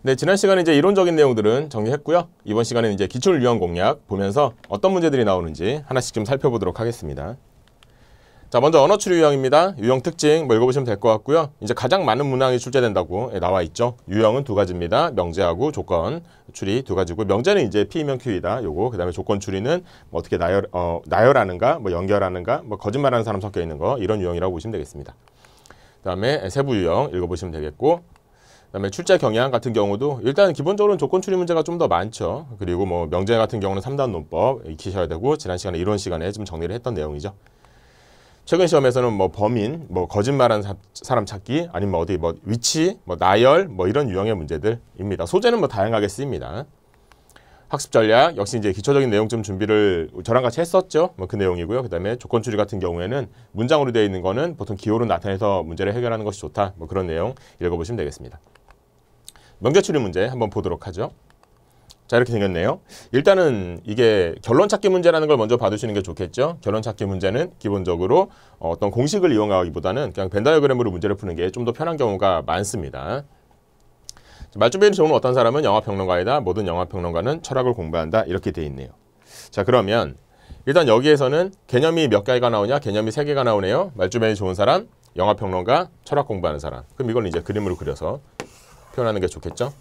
네, 지난 시간에 이제 이론적인 내용들은 정리했고요. 이번 시간에 이제 기출 유형 공략 보면서 어떤 문제들이 나오는지 하나씩 좀 살펴보도록 하겠습니다. 자, 먼저 언어 추리 유형입니다. 유형 특징 뭐 읽어보시면 될 것 같고요. 이제 가장 많은 문항이 출제된다고 예, 나와 있죠. 유형은 두 가지입니다. 명제하고 조건 추리 두 가지고 명제는 이제 피의명 큐이다. 요거 그다음에 조건 추리는 뭐 어떻게 나열 어, 나열하는가, 뭐 연결하는가, 뭐 거짓말하는 사람 섞여 있는 거 이런 유형이라고 보시면 되겠습니다. 그다음에 세부 유형 읽어보시면 되겠고 그다음에 출자 경향 같은 경우도 일단 기본적으로는 조건 추리 문제가 좀 더 많죠. 그리고 뭐 명제 같은 경우는 삼단 논법 익히셔야 되고 지난 시간에 이론 시간에 좀 정리를 했던 내용이죠. 최근 시험에서는 뭐 범인, 뭐 거짓말한 사람 찾기, 아니면 뭐 어디 뭐 위치, 뭐 나열, 뭐 이런 유형의 문제들입니다. 소재는 뭐 다양하게 쓰입니다. 학습 전략 역시 이제 기초적인 내용 좀 준비를 저랑 같이 했었죠. 뭐 그 내용이고요. 그다음에 조건 추리 같은 경우에는 문장으로 되어 있는 거는 보통 기호로 나타내서 문제를 해결하는 것이 좋다. 뭐 그런 내용 읽어보시면 되겠습니다. 명제추리 문제 한번 보도록 하죠. 자 이렇게 생겼네요. 일단은 이게 결론 찾기 문제라는 걸 먼저 봐두시는 게 좋겠죠. 결론 찾기 문제는 기본적으로 어, 어떤 공식을 이용하기보다는 그냥 벤다이어그램으로 문제를 푸는 게 좀 더 편한 경우가 많습니다. 말주변이 좋은 어떤 사람은 영화평론가이다. 모든 영화평론가는 철학을 공부한다. 이렇게 돼 있네요. 자 그러면 일단 여기에서는 개념이 몇 개가 나오냐? 개념이 세개가 나오네요. 말주변이 좋은 사람, 영화평론가, 철학 공부하는 사람. 그럼 이걸 이제 그림으로 그려서 표현하는 게 좋겠죠?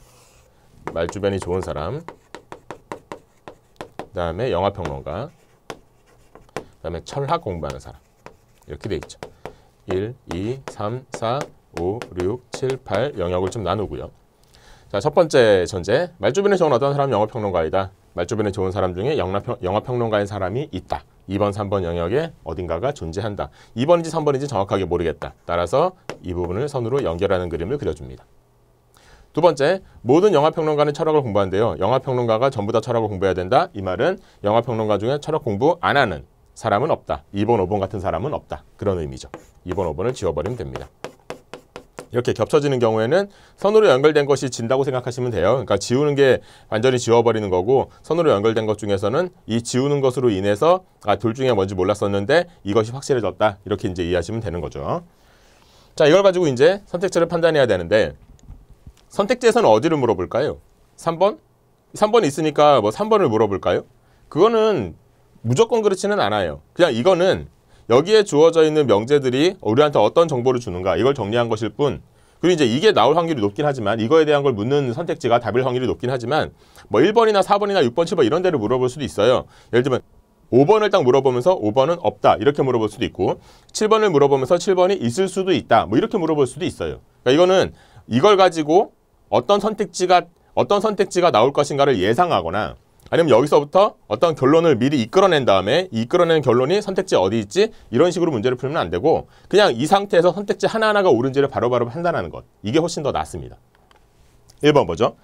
말주변이 좋은 사람 그 다음에 영화평론가 그 다음에 철학 공부하는 사람 이렇게 돼 있죠. 1, 2, 3, 4, 5, 6, 7, 8 영역을 좀 나누고요. 자, 첫 번째 전제. 말주변에 좋은 어떤 사람 영어평론가이다. 말주변에 좋은 사람 중에 영화평론가인 사람이 있다. 2번, 3번 영역에 어딘가가 존재한다. 2번인지 3번인지 정확하게 모르겠다. 따라서 이 부분을 선으로 연결하는 그림을 그려줍니다. 두 번째, 모든 영화평론가는 철학을 공부한대요. 영화평론가가 전부 다 철학을 공부해야 된다. 이 말은 영화평론가 중에 철학 공부 안 하는 사람은 없다. 2번, 5번 같은 사람은 없다. 그런 의미죠. 2번, 5번을 지워버리면 됩니다. 이렇게 겹쳐지는 경우에는 선으로 연결된 것이 진다고 생각하시면 돼요. 그러니까 지우는 게 완전히 지워버리는 거고 선으로 연결된 것 중에서는 이 지우는 것으로 인해서 아, 둘 중에 뭔지 몰랐었는데 이것이 확실해졌다. 이렇게 이제 이해하시면 되는 거죠. 자, 이걸 가지고 이제 선택지를 판단해야 되는데 선택지에서는 어디를 물어볼까요? 3번? 3번이 있으니까 뭐 3번을 물어볼까요? 그거는 무조건 그렇지는 않아요. 그냥 이거는 여기에 주어져 있는 명제들이 우리한테 어떤 정보를 주는가 이걸 정리한 것일 뿐 그리고 이제 이게 나올 확률이 높긴 하지만 이거에 대한 걸 묻는 선택지가 답일 확률이 높긴 하지만 뭐 1번이나 4번이나 6번, 7번 이런 데를 물어볼 수도 있어요. 예를 들면 5번을 딱 물어보면서 5번은 없다 이렇게 물어볼 수도 있고 7번을 물어보면서 7번이 있을 수도 있다 뭐 이렇게 물어볼 수도 있어요. 그러니까 이거는 이걸 가지고 어떤 선택지가 어떤 선택지가 나올 것인가를 예상하거나 아니면 여기서부터 어떤 결론을 미리 이끌어낸 다음에 이끌어낸 결론이 선택지 어디 있지 이런 식으로 문제를 풀면 안 되고 그냥 이 상태에서 선택지 하나하나가 옳은지를 바로바로 바로 판단하는 것 이게 훨씬 더 낫습니다. 1번 뭐죠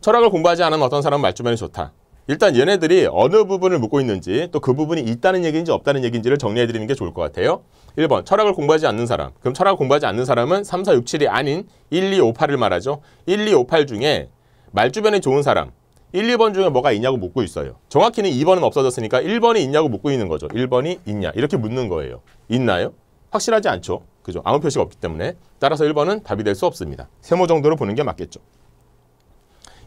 철학을 공부하지 않은 어떤 사람은 말주변이 좋다. 일단 얘네들이 어느 부분을 묻고 있는지 또 그 부분이 있다는 얘기인지 없다는 얘기인지를 정리해 드리는 게 좋을 것 같아요. 1번 철학을 공부하지 않는 사람. 그럼 철학을 공부하지 않는 사람은 3, 4, 6, 7이 아닌 1, 2, 5, 8을 말하죠. 1, 2, 5, 8 중에 말주변에 좋은 사람 1, 2번 중에 뭐가 있냐고 묻고 있어요. 정확히는 2번은 없어졌으니까 1번이 있냐고 묻고 있는 거죠. 1번이 있냐 이렇게 묻는 거예요. 있나요? 확실하지 않죠. 그죠? 아무 표시가 없기 때문에 따라서 1번은 답이 될 수 없습니다. 세모 정도로 보는 게 맞겠죠.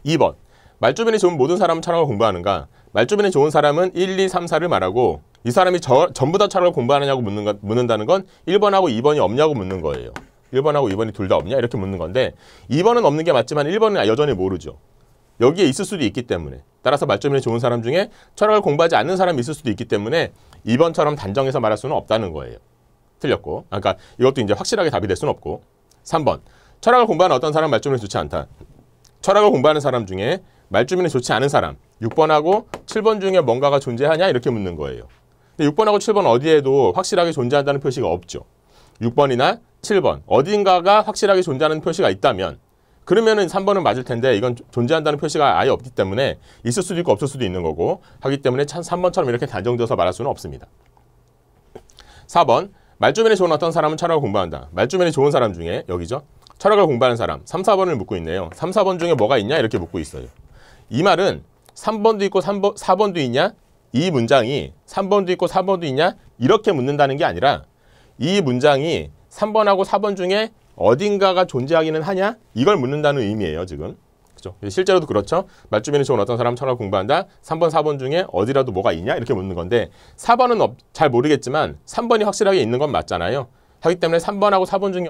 2번 말주변이 좋은 모든 사람은 철학을 공부하는가? 말주변이 좋은 사람은 1, 2, 3, 4를 말하고 이 사람이 저, 전부 다 철학을 공부하느냐고 묻는, 묻는다는 건 1번하고 2번이 없냐고 묻는 거예요. 1번하고 2번이 둘 다 없냐? 이렇게 묻는 건데 2번은 없는 게 맞지만 1번은 여전히 모르죠. 여기에 있을 수도 있기 때문에 따라서 말주변이 좋은 사람 중에 철학을 공부하지 않는 사람이 있을 수도 있기 때문에 2번처럼 단정해서 말할 수는 없다는 거예요. 틀렸고 아, 그러니까 이것도 이제 확실하게 답이 될 수는 없고 3번 철학을 공부하는 어떤 사람 말주변이 좋지 않다. 철학을 공부하는 사람 중에 말주변이 좋지 않은 사람 6번하고 7번 중에 뭔가가 존재하냐 이렇게 묻는 거예요. 근데 6번하고 7번 어디에도 확실하게 존재한다는 표시가 없죠. 6번이나 7번 어딘가가 확실하게 존재하는 표시가 있다면 그러면은 3번은 맞을 텐데 이건 존재한다는 표시가 아예 없기 때문에 있을 수도 있고 없을 수도 있는 거고 하기 때문에 3번처럼 이렇게 단정져서 말할 수는 없습니다. 4번 말주변이 좋은 어떤 사람은 철학을 공부한다. 말주변이 좋은 사람 중에 여기죠. 철학을 공부하는 사람 3, 4번을 묻고 있네요. 3, 4번 중에 뭐가 있냐 이렇게 묻고 있어요. 이 말은 3번도 있고 3번, 4번도 있냐? 이 문장이 3번도 있고 4번도 있냐? 이렇게 묻는다는 게 아니라 이 문장이 3번하고 4번 중에 어딘가가 존재하기는 하냐? 이걸 묻는다는 의미예요, 지금. 그죠? 실제로도 그렇죠. 말주변에 좋은 어떤 사람 철학 공부한다. 3번, 4번 중에 어디라도 뭐가 있냐? 이렇게 묻는 건데 4번은 없, 잘 모르겠지만 3번이 확실하게 있는 건 맞잖아요. 하기 때문에 3번하고 4번 중에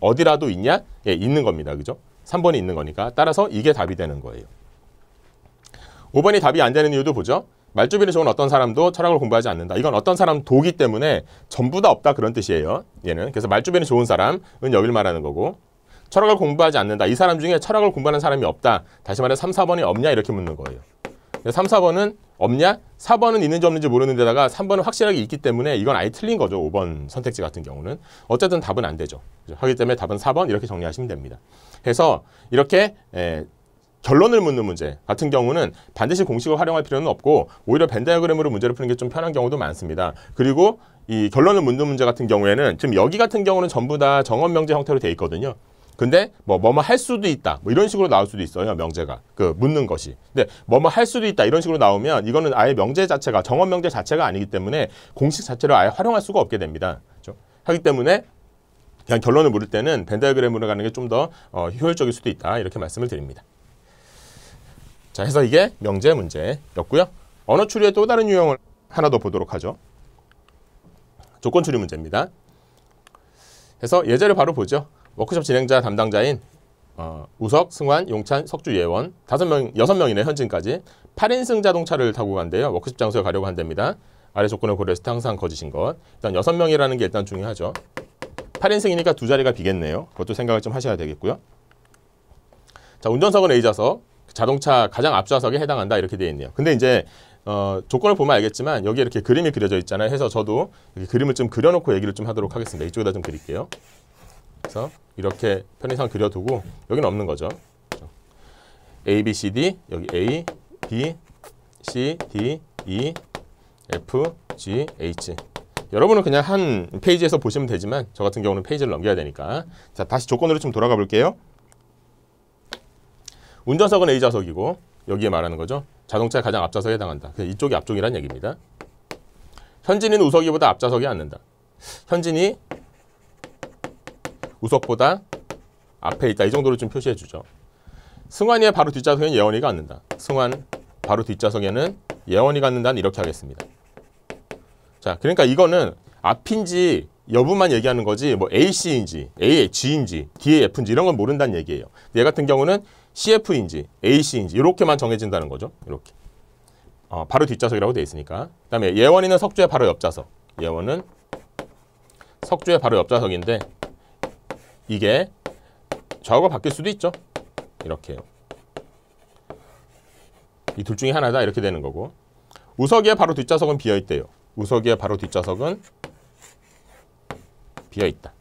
어디라도 있냐? 예, 있는 겁니다. 그죠? 3번이 있는 거니까 따라서 이게 답이 되는 거예요. 5번이 답이 안 되는 이유도 보죠. 말주변이 좋은 어떤 사람도 철학을 공부하지 않는다. 이건 어떤 사람 도기 때문에 전부 다 없다 그런 뜻이에요. 얘는. 그래서 말주변이 좋은 사람은 여길 말하는 거고 철학을 공부하지 않는다. 이 사람 중에 철학을 공부하는 사람이 없다. 다시 말해 3, 4번이 없냐 이렇게 묻는 거예요. 3, 4번은 없냐? 4번은 있는지 없는지 모르는 데다가 3번은 확실하게 있기 때문에 이건 아예 틀린 거죠. 5번 선택지 같은 경우는. 어쨌든 답은 안 되죠. 그렇죠? 하기 때문에 답은 4번 이렇게 정리하시면 됩니다. 해서 이렇게 에, 예, 결론을 묻는 문제 같은 경우는 반드시 공식을 활용할 필요는 없고 오히려 벤다이어그램으로 문제를 푸는 게 좀 편한 경우도 많습니다. 그리고 이 결론을 묻는 문제 같은 경우에는 지금 여기 같은 경우는 전부 다 정원 명제 형태로 돼 있거든요. 근데 뭐 뭐 뭐 할 수도 있다 뭐 이런 식으로 나올 수도 있어요 명제가 그 묻는 것이 근데 뭐 뭐 할 수도 있다 이런 식으로 나오면 이거는 아예 명제 자체가 정원 명제 자체가 아니기 때문에 공식 자체를 아예 활용할 수가 없게 됩니다 그렇죠? 하기 때문에 그냥 결론을 물을 때는 벤 다이그램으로 가는 게 좀더 어, 효율적일 수도 있다 이렇게 말씀을 드립니다. 자, 해서 이게 명제 문제였고요. 언어 추리의 또 다른 유형을 하나 더 보도록 하죠. 조건 추리 문제입니다. 해서 예제를 바로 보죠. 워크숍 진행자 담당자인 어, 우석, 승환, 용찬, 석주, 예원 다섯 명, 여섯 명이네 현진까지 8인승 자동차를 타고 간대요. 워크숍 장소에 가려고 한답니다. 아래 조건을 고려했을 때 항상 거짓인 것. 일단 여섯 명이라는 게 일단 중요하죠. 8인승이니까 두 자리가 비겠네요. 그것도 생각을 좀 하셔야 되겠고요. 자, 운전석은 A좌석, 자동차 가장 앞좌석에 해당한다 이렇게 되어 있네요. 근데 이제 어, 조건을 보면 알겠지만 여기 이렇게 그림이 그려져 있잖아요. 해서 저도 이렇게 그림을 좀 그려놓고 얘기를 좀 하도록 하겠습니다. 이쪽에다 좀 그릴게요. 그래서 이렇게 편의상 그려두고 여기는 없는 거죠. A, B, C, D 여기 A, B, C, D, E, F, G, H 여러분은 그냥 한 페이지에서 보시면 되지만 저 같은 경우는 페이지를 넘겨야 되니까 자 다시 조건으로 좀 돌아가 볼게요. 운전석은 A좌석이고 여기에 말하는 거죠. 자동차의 가장 앞좌석에 해당한다. 이쪽이 앞쪽이란 얘기입니다. 현진이는 우석이보다 앞좌석이 앉는다. 현진이 우석보다 앞에 있다. 이 정도로 좀 표시해 주죠. 승환이의 바로 뒷좌석엔 예원이가 앉는다. 승환 바로 뒷좌석에는 예원이가 앉는다는 이렇게 하겠습니다. 자, 그러니까 이거는 앞인지 여부만 얘기하는 거지 뭐 AC인지 AH인지 DAF인지 이런 건 모른다는 얘기예요. 얘 같은 경우는 CF인지 AC인지 이렇게만 정해진다는 거죠. 이렇게. 어, 바로 뒷좌석이라고 되어 있으니까. 그다음에 예원이는 석주의 바로 옆좌석. 예원은 석주의 바로 옆좌석인데 이게 좌우가 바뀔 수도 있죠. 이렇게요. 이 둘 중에 하나다 이렇게 되는 거고 우석이의 바로 뒷좌석은 비어있대요. 우석이의 바로 뒷좌석은 비어있다.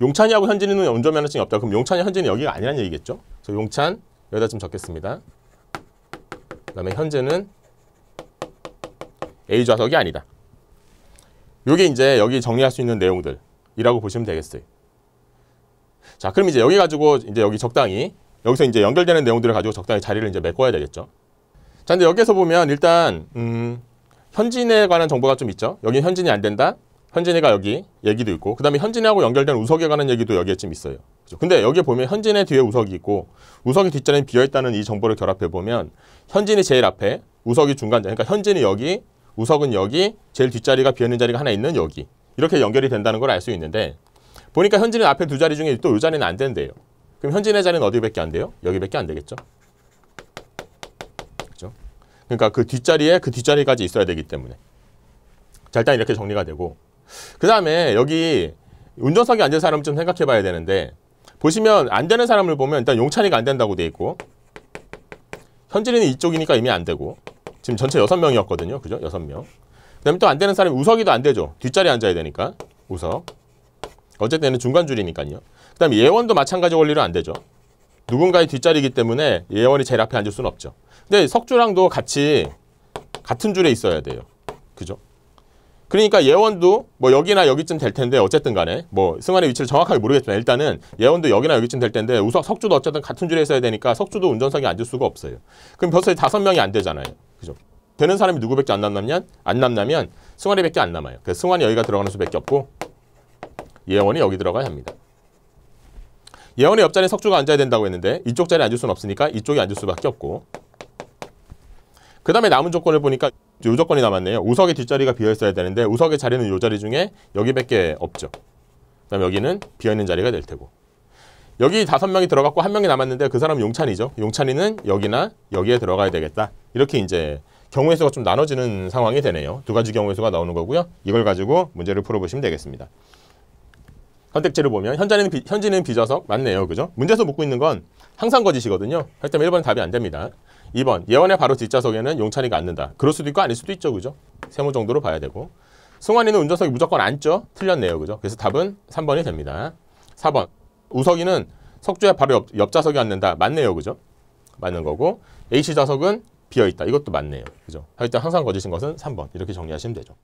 용찬이하고 현진이는 운전면허증이 없다. 그럼 용찬이, 현진이 여기가 아니라는 얘기겠죠? 저 용찬 여기다 좀 적겠습니다. 그 다음에 현재는 A 좌석이 아니다. 요게 이제 여기 정리할 수 있는 내용들이라고 보시면 되겠어요. 자, 그럼 이제 여기 가지고 이제 여기 적당히 여기서 이제 연결되는 내용들을 가지고 적당히 자리를 이제 메꿔야 되겠죠. 자, 근데 여기서 에 보면 일단 음, 현진에 관한 정보가 좀 있죠. 여기 현진이 안 된다. 현진이가 여기 얘기도 있고 그 다음에 현진이하고 연결된 우석에 관한 얘기도 여기에 좀 있어요. 그렇죠. 근데 여기에 보면 현진의 뒤에 우석이 있고 우석이 뒷자리는 비어있다는 이 정보를 결합해보면 현진이 제일 앞에 우석이 중간자 그러니까 현진이 여기 우석은 여기 제일 뒷자리가 비어있는 자리가 하나 있는 여기 이렇게 연결이 된다는 걸 알 수 있는데 보니까 현진이 앞에 두 자리 중에 또 이 자리는 안 된대요. 그럼 현진의 자리는 어디밖에 안 돼요? 여기밖에 안 되겠죠. 그렇죠? 그러니까 그 뒷자리에 그 뒷자리까지 있어야 되기 때문에 자 일단 이렇게 정리가 되고 그 다음에 여기 운전석에 앉은 사람 좀 생각해 봐야 되는데 보시면 안 되는 사람을 보면 일단 용찬이가 안 된다고 돼 있고 현진이는 이쪽이니까 이미 안 되고 지금 전체 여섯 명이었거든요 그죠? 여섯 명 그다음에 또 안 되는 사람이 우석이도 안 되죠. 뒷자리에 앉아야 되니까. 우석. 어쨌든 중간 줄이니까요. 그다음에 예원도 마찬가지 원리로 안 되죠. 누군가의 뒷자리이기 때문에 예원이 제일 앞에 앉을 수는 없죠. 근데 석주랑도 같이 같은 줄에 있어야 돼요. 그죠? 그러니까 예원도 뭐 여기나 여기쯤 될 텐데 어쨌든 간에 뭐 승환의 위치를 정확하게 모르겠지만 일단은 예원도 여기나 여기쯤 될 텐데 우석 석주도 어쨌든 같은 줄에 있어야 되니까 석주도 운전석에 앉을 수가 없어요. 그럼 벌써 다섯 명이 안 되잖아요. 그죠? 되는 사람이 누구밖에 안 남냐면 안 남냐면 승환이밖에 안 남아요. 그래서 승환이 여기가 들어가는 수밖에 없고 예원이 여기 들어가야 합니다. 예원의 옆자리에 석주가 앉아야 된다고 했는데 이쪽 자리에 앉을 수는 없으니까 이쪽에 앉을 수밖에 없고 그 다음에 남은 조건을 보니까 요 조건이 남았네요. 우석의 뒷자리가 비어있어야 되는데 우석의 자리는 요 자리 중에 여기밖에 없죠. 그다음 여기는 비어있는 자리가 될 테고. 여기 다섯 명이 들어갔고 한 명이 남았는데 그 사람은 용찬이죠. 용찬이는 여기나 여기에 들어가야 되겠다. 이렇게 이제 경우의 수가 좀 나눠지는 상황이 되네요. 두 가지 경우의 수가 나오는 거고요. 이걸 가지고 문제를 풀어보시면 되겠습니다. 선택지를 보면 현자는 비, 현지는 비좌석 맞네요. 그죠? 문제에서 묻고 있는 건 항상 거짓이거든요. 할때문 1번 답이 안 됩니다. 2번 예원의 바로 뒷좌석에는 용찬이가 앉는다. 그럴 수도 있고 아닐 수도 있죠. 그죠? 세모 정도로 봐야 되고 승환이는 운전석에 무조건 앉죠. 틀렸네요. 그죠? 그래서 답은 3번이 됩니다. 4번 우석이는 석조의 바로 옆, 옆 좌석에 앉는다. 맞네요. 그죠? 맞는 거고 A씨 좌석은 비어있다. 이것도 맞네요. 그죠? 하여튼 항상 거짓인 것은 3번 이렇게 정리하시면 되죠.